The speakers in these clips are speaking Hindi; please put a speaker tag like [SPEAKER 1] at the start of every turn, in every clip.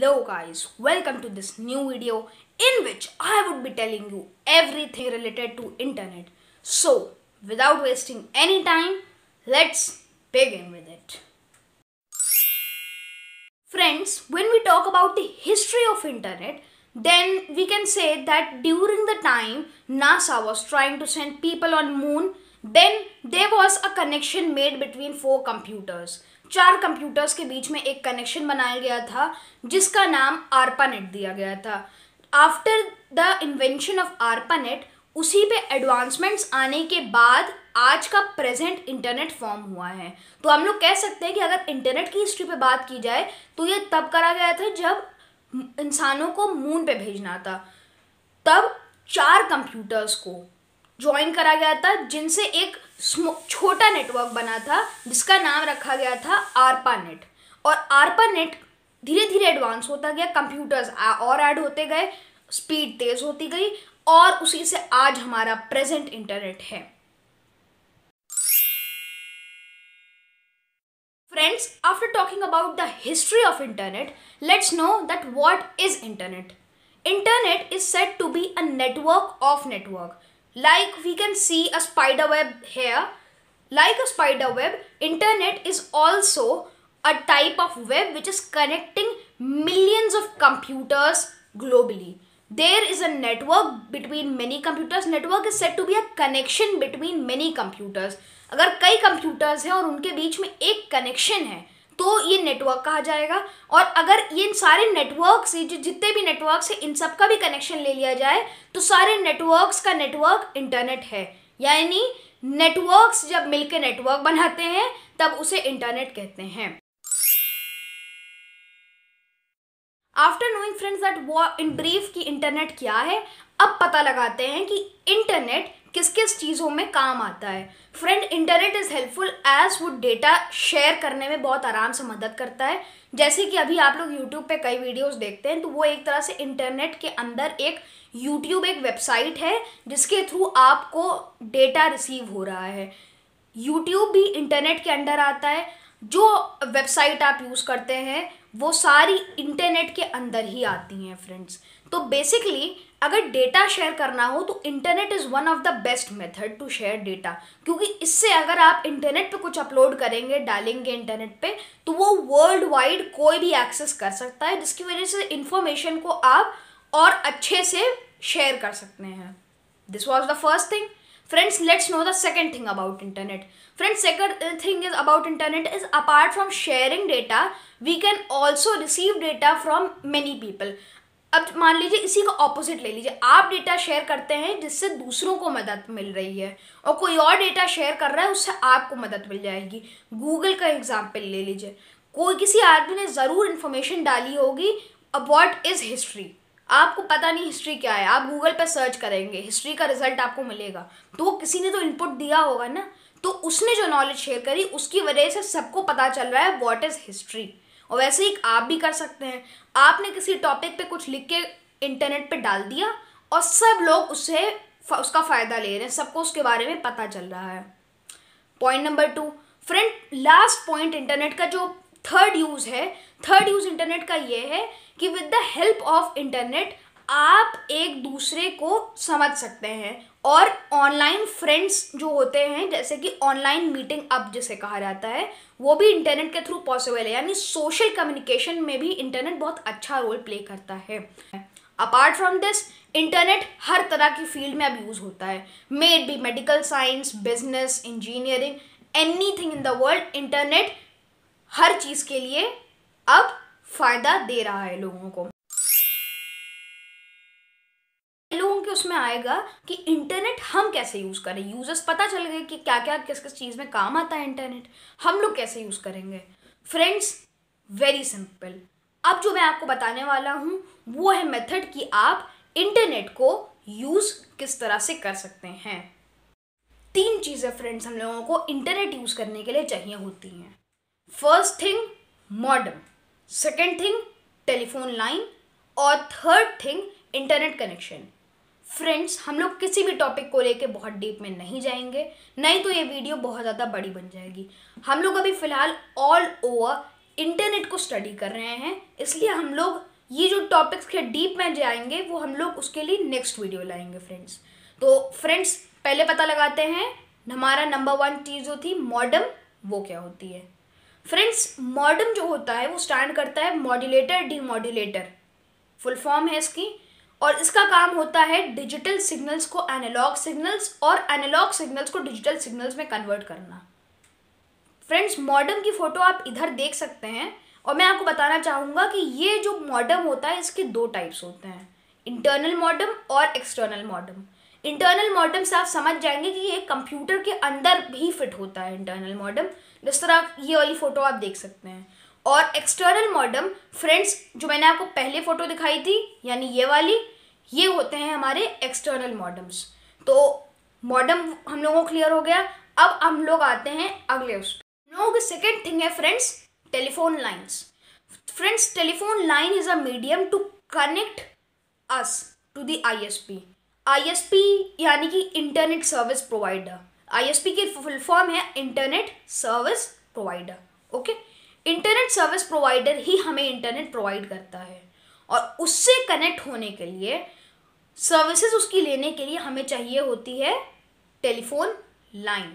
[SPEAKER 1] hello guys welcome to this new video in which i would be telling you everything related to internet so without wasting any time let's begin with it friends when we talk about the history of internet then we can say that during the time nasa was trying to send people on moon then they was a connection made between four computers चार कंप्यूटर्स के बीच में एक कनेक्शन बनाया गया था जिसका नाम आरपानेट दिया गया था after the invention of ARPANET उसी पे एडवांसमेंट्स आने के बाद आज का प्रेजेंट इंटरनेट फॉर्म हुआ है तो हम लोग कह सकते हैं कि अगर इंटरनेट की हिस्ट्री पे बात की जाए तो ये तब करा गया था जब इंसानों को मून पे भेजना था तब चार कंप्यूटर्स को ज्वाइन करा गया था जिनसे एक छोटा नेटवर्क बना था जिसका नाम रखा गया था आरपा नेट और आरपा नेट धीरे धीरे एडवांस होता गया कंप्यूटर्स और ऐड होते गए स्पीड तेज होती गई और उसी से आज हमारा प्रेजेंट इंटरनेट है friends after talking about the history of internet let's know that what is internet internet is set to be a network of network Like we can see a spider web here. Like a spider web, internet is also a type of web which is connecting millions of computers globally. There is a network between many computers. Network is said to be a connection between many computers. agar kai computers hai aur unke beech mein ek connection hai तो ये नेटवर्क कहा जाएगा और अगर ये इन सारे नेटवर्क से जो जितने भी नेटवर्क है इन सब का भी कनेक्शन ले लिया जाए तो सारे नेटवर्क्स का नेटवर्क इंटरनेट है यानी नेटवर्क्स जब मिलकर नेटवर्क बनाते हैं तब उसे इंटरनेट कहते हैं आफ्टर नोइंग फ्रेंड्स दैट वो इन ब्रीफ की इंटरनेट क्या है अब पता लगाते हैं कि इंटरनेट किस किस चीज़ों में काम आता है friend internet is helpful as वो डेटा शेयर करने में बहुत आराम से मदद करता है जैसे कि अभी आप लोग यूट्यूब पे कई वीडियोस देखते हैं तो वो एक तरह से इंटरनेट के अंदर एक यूट्यूब एक वेबसाइट है जिसके थ्रू आपको डेटा रिसीव हो रहा है यूट्यूब भी इंटरनेट के अंडर आता है जो वेबसाइट आप यूज़ करते हैं वो सारी इंटरनेट के अंदर ही आती हैं फ्रेंड्स तो बेसिकली अगर डेटा शेयर करना हो तो internet is one of the best method to share data क्योंकि इससे अगर आप इंटरनेट पे कुछ अपलोड करेंगे डालेंगे इंटरनेट पे तो वो वर्ल्ड वाइड कोई भी एक्सेस कर सकता है जिसकी वजह से इंफॉर्मेशन को आप और अच्छे से शेयर कर सकते हैं this was the first thing friends let's know the second thing about internet friends second thing is about internet is apart from sharing data we can also receive data from many people अब मान लीजिए इसी का ऑपोजिट ले लीजिए आप डेटा शेयर करते हैं जिससे दूसरों को मदद मिल रही है और कोई और डेटा शेयर कर रहा है उससे आपको मदद मिल जाएगी गूगल का एग्जांपल ले लीजिए कोई किसी आदमी ने ज़रूर इन्फॉर्मेशन डाली होगी अब वॉट इज़ हिस्ट्री आपको पता नहीं हिस्ट्री क्या है आप गूगल पर सर्च करेंगे हिस्ट्री का रिजल्ट आपको मिलेगा तो वो किसी ने तो इनपुट दिया होगा ना तो उसने जो नॉलेज शेयर करी उसकी वजह से सबको पता चल रहा है वॉट इज़ हिस्ट्री और वैसे ही आप भी कर सकते हैं आपने किसी टॉपिक पे कुछ लिख के इंटरनेट पे डाल दिया और सब लोग उससे उसका फ़ायदा ले रहे हैं सबको उसके बारे में पता चल रहा है point number two friend last point internet का जो थर्ड यूज़ है थर्ड यूज़ इंटरनेट का ये है कि with the help of internet आप एक दूसरे को समझ सकते हैं और ऑनलाइन फ्रेंड्स जो होते हैं जैसे कि ऑनलाइन मीटिंग अप जिसे कहा जाता है वो भी इंटरनेट के थ्रू पॉसिबल है यानी सोशल कम्युनिकेशन में भी इंटरनेट बहुत अच्छा रोल प्ले करता है अपार्ट फ्रॉम दिस इंटरनेट हर तरह की फील्ड में अब यूज़ होता है maybe medical science business engineering anything in the world internet हर चीज़ के लिए अब फ़ायदा दे रहा है लोगों को लोगों के उसमें आएगा कि इंटरनेट हम कैसे यूज़ करें यूज़र्स पता चल गए कि क्या क्या किस किस चीज़ में काम आता है इंटरनेट हम लोग कैसे यूज़ करेंगे फ्रेंड्स वेरी सिंपल अब जो मैं आपको बताने वाला हूं वो है मेथड कि आप इंटरनेट को यूज़ किस तरह से कर सकते हैं तीन चीज़ें फ्रेंड्स हम लोगों को इंटरनेट यूज़ करने के लिए चाहिए होती हैं first thing modem second thing telephone line और third thing internet connection friends हम लोग किसी भी टॉपिक को लेके बहुत डीप में नहीं जाएंगे नहीं तो ये वीडियो बहुत ज़्यादा बड़ी बन जाएगी हम लोग अभी फ़िलहाल ऑल ओवर इंटरनेट को स्टडी कर रहे हैं इसलिए हम लोग ये जो टॉपिक्स के डीप में जाएंगे वो हम लोग उसके लिए नेक्स्ट वीडियो लाएंगे फ्रेंड्स तो फ्रेंड्स पहले पता लगाते हैं हमारा नंबर वन चीज़ जो थी मॉडर्न वो क्या होती है फ्रेंड्स मॉडम जो होता है वो स्टैंड करता है मॉड्यूलेटर डीमॉड्यूलेटर फुल फॉर्म है इसकी और इसका काम होता है डिजिटल सिग्नल्स को एनालॉग सिग्नल्स और एनालॉग सिग्नल्स को डिजिटल सिग्नल्स में कन्वर्ट करना फ्रेंड्स मॉडम की फ़ोटो आप इधर देख सकते हैं और मैं आपको बताना चाहूँगा कि ये जो मॉडम होता है इसके दो टाइप्स होते हैं इंटरनल मॉडम और एक्सटर्नल मॉडम इंटरनल मॉडम से आप समझ जाएंगे कि ये कंप्यूटर के अंदर भी फिट होता है इंटरनल मॉडम जिस तरह ये वाली फ़ोटो आप देख सकते हैं और एक्सटर्नल मॉडम फ्रेंड्स जो मैंने आपको पहले फ़ोटो दिखाई थी यानी ये वाली ये होते हैं हमारे एक्सटर्नल मॉडम्स तो मॉडम हम लोगों को क्लियर हो गया अब हम लोग आते हैं अगले उस लोग सेकेंड थिंग है friends telephone lines friends telephone line is a medium to connect us to the P ISP यानी कि इंटरनेट सर्विस प्रोवाइडर आईएसपी के फुल फॉर्म है internet service provider okay internet service provider ही हमें इंटरनेट प्रोवाइड करता है और उससे कनेक्ट होने के लिए सर्विसेज उसकी लेने के लिए हमें चाहिए होती है टेलीफोन लाइन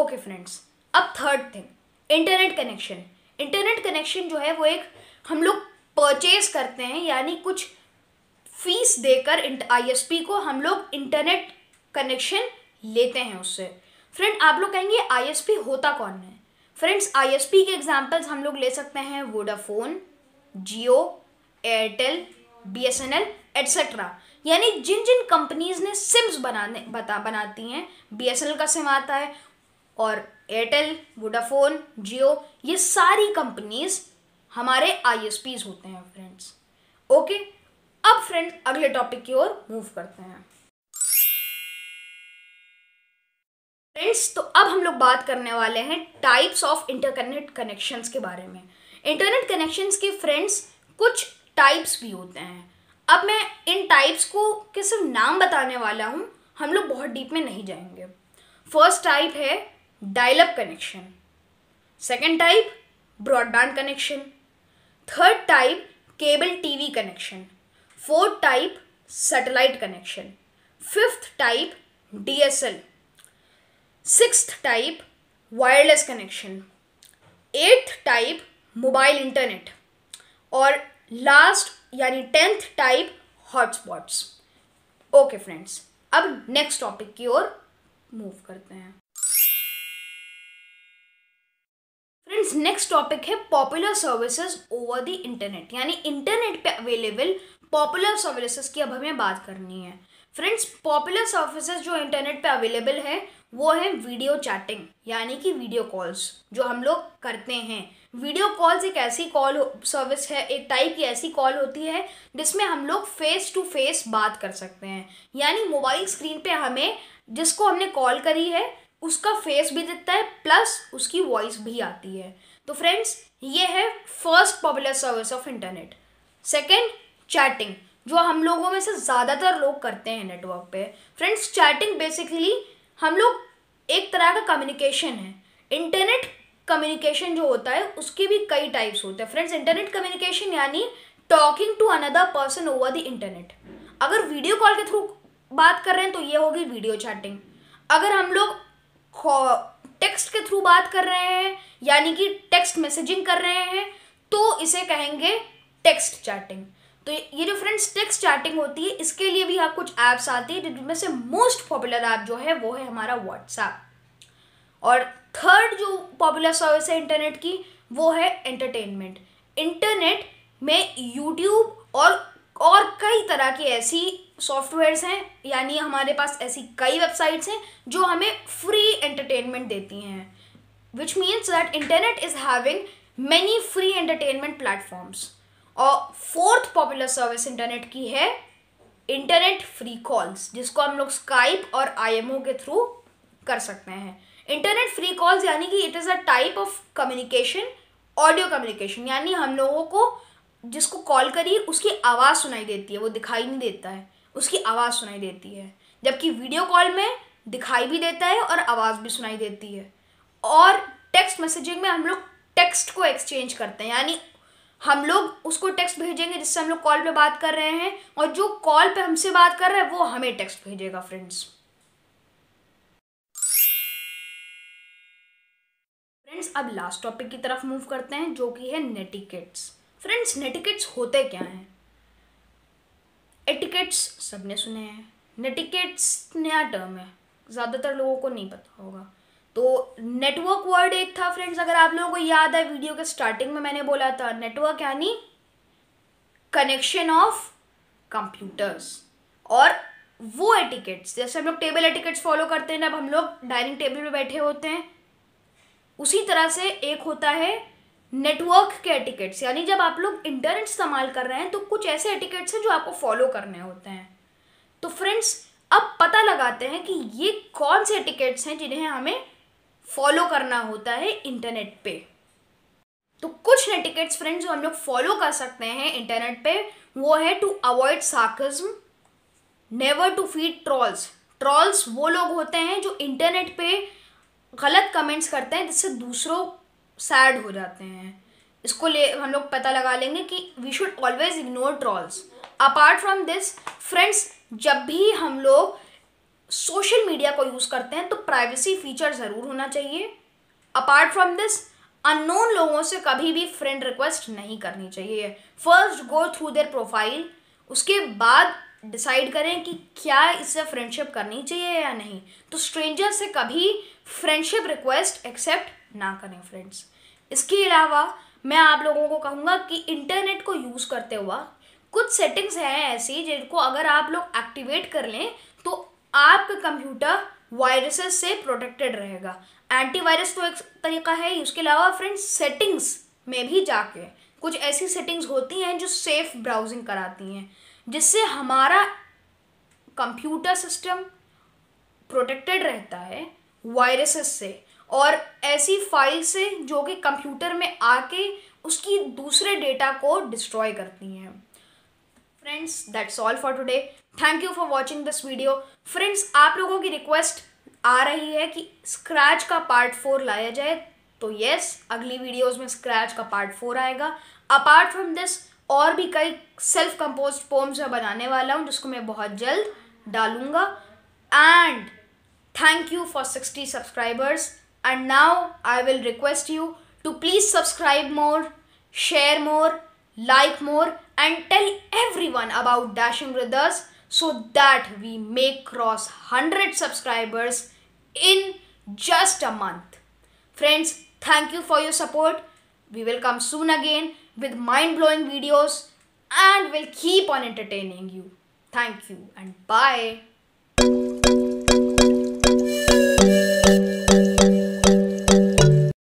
[SPEAKER 1] ओके फ्रेंड्स अब third thing internet connection internet connection जो है वो एक हम लोग परचेज करते हैं यानी कुछ फीस देकर आईएसपी को हम लोग इंटरनेट कनेक्शन लेते हैं उससे फ्रेंड आप लोग कहेंगे आईएसपी होता कौन है फ्रेंड्स आईएसपी के एग्जाम्पल्स हम लोग ले सकते हैं Vodafone Jio Airtel B S N L etcetera यानी जिन जिन कंपनीज ने सिम्स बनाने बता बनाती हैं बी एस एन एल का सिम आता है और एयरटेल वोडाफोन जियो ये सारी कंपनीज हमारे आई होते हैं फ्रेंड्स ओके अब फ्रेंड अगले टॉपिक की ओर मूव करते हैं फ्रेंड्स तो अब हम लोग बात करने वाले हैं टाइप्स ऑफ इंटरकनेक्ट कनेक्शंस के बारे में इंटरनेट कनेक्शंस के फ्रेंड्स कुछ टाइप्स भी होते हैं अब मैं इन टाइप्स को के सिर्फ नाम बताने वाला हूँ हम लोग बहुत डीप में नहीं जाएंगे फर्स्ट टाइप है dial up connection second type broadband connection third type cable TV connection fourth type satellite connection fifth type DSL sixth type wireless connection eighth type mobile internet और लास्ट यानी tenth type hotspots okay friends अब नेक्स्ट टॉपिक की ओर मूव करते हैं फ्रेंड्स नेक्स्ट टॉपिक है popular services over the internet यानी इंटरनेट पे अवेलेबल पॉपुलर सर्विसेज की अब हमें बात करनी है फ्रेंड्स पॉपुलर सर्विसेज जो इंटरनेट पे अवेलेबल है वो है वीडियो चैटिंग यानी कि वीडियो कॉल्स जो हम लोग करते हैं वीडियो कॉल्स एक ऐसी कॉल सर्विस है एक टाइप की ऐसी कॉल होती है जिसमें हम लोग फेस टू फेस बात कर सकते हैं यानी मोबाइल स्क्रीन पे हमें जिसको हमने कॉल करी है उसका फेस भी दिखता है प्लस उसकी वॉइस भी आती है तो फ्रेंड्स ये है first popular service of internet second chatting जो हम लोगों में से ज़्यादातर लोग करते हैं नेटवर्क पे फ्रेंड्स चैटिंग बेसिकली हम लोग एक तरह का कम्युनिकेशन है इंटरनेट कम्युनिकेशन जो होता है उसके भी कई टाइप्स होते हैं फ्रेंड्स इंटरनेट कम्युनिकेशन यानी talking to another person over the internet अगर वीडियो कॉल के थ्रू बात कर रहे हैं तो ये होगी वीडियो चैटिंग अगर हम लोग टेक्स्ट के थ्रू बात कर रहे हैं यानी कि टेक्स्ट मैसेजिंग कर रहे हैं तो इसे कहेंगे टेक्स्ट चैटिंग तो ये जो फ्रेंड्स टेक्स्ट चार्टिंग होती है इसके लिए भी आप कुछ ऐप्स आती है जिनमें से मोस्ट पॉपुलर ऐप जो है वो है हमारा व्हाट्सएप और थर्ड जो पॉपुलर सर्विस है इंटरनेट की वो है एंटरटेनमेंट इंटरनेट में यूट्यूब और और कई तरह की ऐसी सॉफ्टवेयर्स हैं यानी हमारे पास ऐसी कई वेबसाइट्स हैं जो हमें फ्री एंटरटेनमेंट देती हैं which means that internet is having many free entertainment platforms और फोर्थ पॉपुलर सर्विस इंटरनेट की है इंटरनेट फ्री कॉल्स जिसको हम लोग स्काइप और आईएमओ के थ्रू कर सकते हैं इंटरनेट फ्री कॉल्स यानी कि it is a type of communication audio communication यानी हम लोगों को जिसको कॉल करिए उसकी आवाज़ सुनाई देती है वो दिखाई नहीं देता है उसकी आवाज़ सुनाई देती है जबकि वीडियो कॉल में दिखाई भी देता है और आवाज़ भी सुनाई देती है और टेक्स्ट मैसेजिंग में हम लोग टेक्स्ट को एक्सचेंज करते हैं यानी हम लोग उसको टेक्स्ट भेजेंगे जिससे हम लोग कॉल पे बात कर रहे हैं और जो कॉल पे हमसे बात कर रहा है वो हमें टेक्स्ट भेजेगा फ्रेंड्स फ्रेंड्स अब लास्ट टॉपिक की तरफ मूव करते हैं जो कि है नेटिकेट्स फ्रेंड्स नेटिकेट्स होते क्या हैं एटिकेट्स सबने सुने हैं नेटिकेट्स नया टर्म है ज़्यादातर लोगों को नहीं पता होगा तो नेटवर्क वर्ड एक था फ्रेंड्स अगर आप लोगों को याद है वीडियो के स्टार्टिंग में मैंने बोला था नेटवर्क यानी कनेक्शन ऑफ कंप्यूटर्स और वो एटिकेट्स जैसे हम लोग टेबल एटिकेट्स फॉलो करते हैं ना अब हम लोग डाइनिंग टेबल पे बैठे होते हैं उसी तरह से एक होता है नेटवर्क के एटिकेट्स यानी जब आप लोग इंटरनेट इस्तेमाल कर रहे हैं तो कुछ ऐसे एटिकेट्स हैं जो आपको फॉलो करने होते हैं तो फ्रेंड्स अब पता लगाते हैं कि ये कौन से एटिकेट्स हैं जिन्हें हमें फॉलो करना होता है इंटरनेट पे तो कुछ नेटिकेट्स फ्रेंड्स जो हम लोग फॉलो कर सकते हैं इंटरनेट पे वो है to avoid sarcasm never to feed trolls trolls वो लोग होते हैं जो इंटरनेट पे गलत कमेंट्स करते हैं जिससे दूसरों सैड हो जाते हैं इसको ले हम लोग पता लगा लेंगे कि we should always ignore trolls apart from this friends जब भी हम लोग सोशल मीडिया को यूज़ करते हैं तो प्राइवेसी फीचर ज़रूर होना चाहिए अपार्ट फ्रॉम दिस अननोन लोगों से कभी भी फ्रेंड रिक्वेस्ट नहीं करनी चाहिए first go through their profile उसके बाद डिसाइड करें कि क्या इससे फ्रेंडशिप करनी चाहिए या नहीं तो स्ट्रेंजर से कभी फ्रेंडशिप रिक्वेस्ट एक्सेप्ट ना करें फ्रेंड्स इसके अलावा मैं आप लोगों को कहूँगा कि इंटरनेट को यूज़ करते हुआ कुछ सेटिंग्स हैं ऐसी जिनको अगर आप लोग एक्टिवेट कर लें आपका कंप्यूटर वायरसेस से प्रोटेक्टेड रहेगा एंटीवायरस तो एक तरीका है उसके अलावा फ्रेंड्स सेटिंग्स में भी जाके कुछ ऐसी सेटिंग्स होती हैं जो सेफ़ ब्राउजिंग कराती हैं जिससे हमारा कंप्यूटर सिस्टम प्रोटेक्टेड रहता है वायरसेस से और ऐसी फाइल से जो कि कंप्यूटर में आके उसकी दूसरे डेटा को डिस्ट्रॉय करती हैं friends that's all for today thank you for watching this video friends आप लोगों की रिक्वेस्ट आ रही है कि स्क्रैच का पार्ट फोर लाया जाए तो यस अगली वीडियोस में स्क्रैच का पार्ट फोर आएगा अपार्ट फ्रॉम दिस और भी कई सेल्फ कंपोज पोम्स मैं बनाने वाला हूँ जिसको मैं बहुत जल्द डालूंगा and thank you for sixty subscribers and now I will request you to please subscribe more share more like more and tell everyone about Dashing Brothers so that we may cross 100 subscribers in just a month. Friends, thank you for your support. We will come soon again with mind-blowing videos and will keep on entertaining you. Thank you and bye.